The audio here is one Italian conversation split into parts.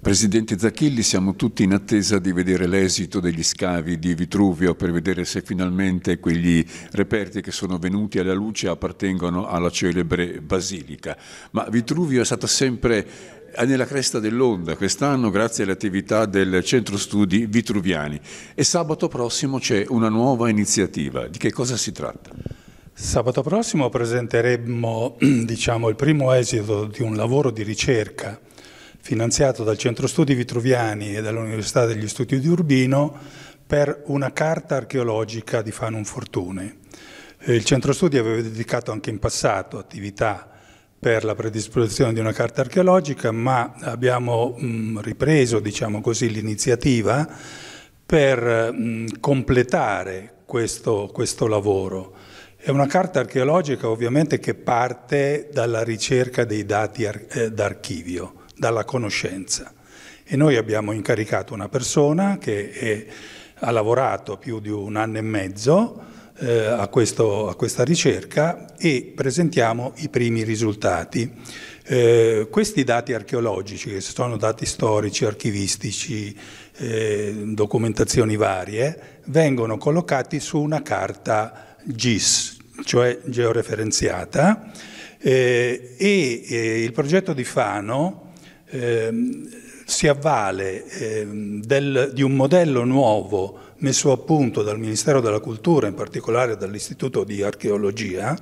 Presidente Zacchilli, siamo tutti in attesa di vedere l'esito degli scavi di Vitruvio per vedere se finalmente quegli reperti che sono venuti alla luce appartengono alla celebre basilica. Ma Vitruvio è stata sempre nella cresta dell'onda quest'anno grazie alle attività del Centro Studi Vitruviani e sabato prossimo c'è una nuova iniziativa. Di che cosa si tratta? Sabato prossimo presenteremo diciamo, il primo esito di un lavoro di ricerca finanziato dal Centro Studi Vitruviani e dall'Università degli Studi di Urbino per una carta archeologica di Fanum Fortune. Eh, il Centro Studi aveva dedicato anche in passato attività per la predisposizione di una carta archeologica, ma abbiamo mh, mm, ripreso diciamo l'iniziativa per mh, mm, completare questo, questo lavoro. È una carta archeologica ovviamente che parte dalla ricerca dei dati ar- eh, d'archivio dalla conoscenza. E noi abbiamo incaricato una persona che è, ha lavorato più di un anno e mezzo eh, a, questo, a, questa ricerca e presentiamo i primi risultati. Eh, questi dati archeologici, che sono dati storici, archivistici, eh, documentazioni varie, vengono collocati su una carta GIS, cioè georeferenziata, eh, e eh, il progetto di Fano Ehm, si avvale ehm, del, di un modello nuovo messo a punto dal Ministero della Cultura, in particolare dall'Istituto di Archeologia,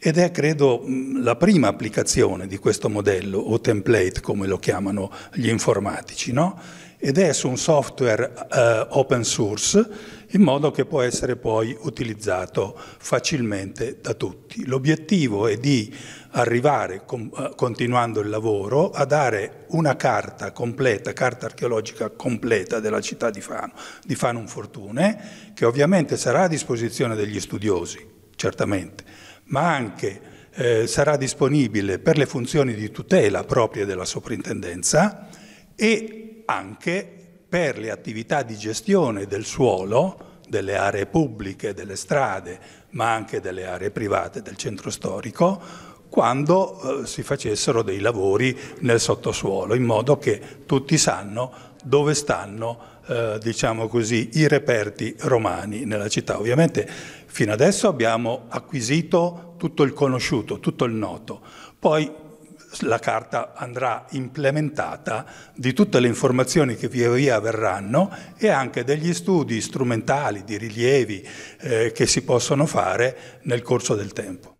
ed è credo la prima applicazione di questo modello o template come lo chiamano gli informatici, no? ed è su un software eh, open source in modo che può essere poi utilizzato facilmente da tutti. L'obiettivo è di arrivare, eh, continuando il lavoro, a dare una carta completa, carta archeologica completa della città di Fano, di Fano Fortune, che ovviamente sarà a disposizione degli studiosi, certamente, ma anche eh, sarà disponibile per le funzioni di tutela proprie della soprintendenza e anche per le attività di gestione del suolo, delle aree pubbliche, delle strade, ma anche delle aree private del centro storico, quando eh, si facessero dei lavori nel sottosuolo, in modo che tutti sanno dove stanno eh, diciamo così, i reperti romani nella città. Ovviamente fino adesso abbiamo acquisito tutto il conosciuto, tutto il noto, poi la carta andrà implementata di tutte le informazioni che via via verranno e anche degli studi strumentali, di rilievi eh, che si possono fare nel corso del tempo.